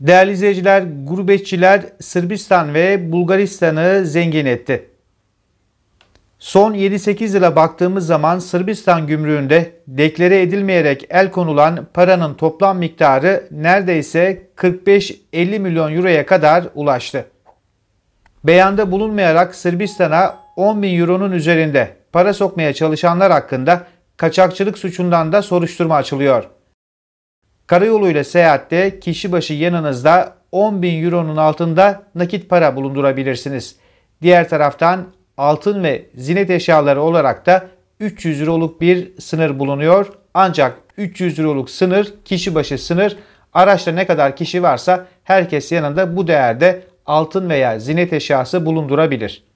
Değerli izleyiciler, gurbetçiler Sırbistan ve Bulgaristan'ı zengin etti. Son 7-8 yıla baktığımız zaman Sırbistan gümrüğünde deklere edilmeyerek el konulan paranın toplam miktarı neredeyse 45-50 milyon euroya kadar ulaştı. Beyanda bulunmayarak Sırbistan'a 10 bin euronun üzerinde para sokmaya çalışanlar hakkında kaçakçılık suçundan da soruşturma açılıyor. Karayolu ile seyahatte kişi başı yanınızda 10.000 euronun altında nakit para bulundurabilirsiniz. Diğer taraftan altın ve zinet eşyaları olarak da 300 euroluk bir sınır bulunuyor. Ancak 300 euroluk sınır, kişi başı sınır, araçta ne kadar kişi varsa herkes yanında bu değerde altın veya zinet eşyası bulundurabilir.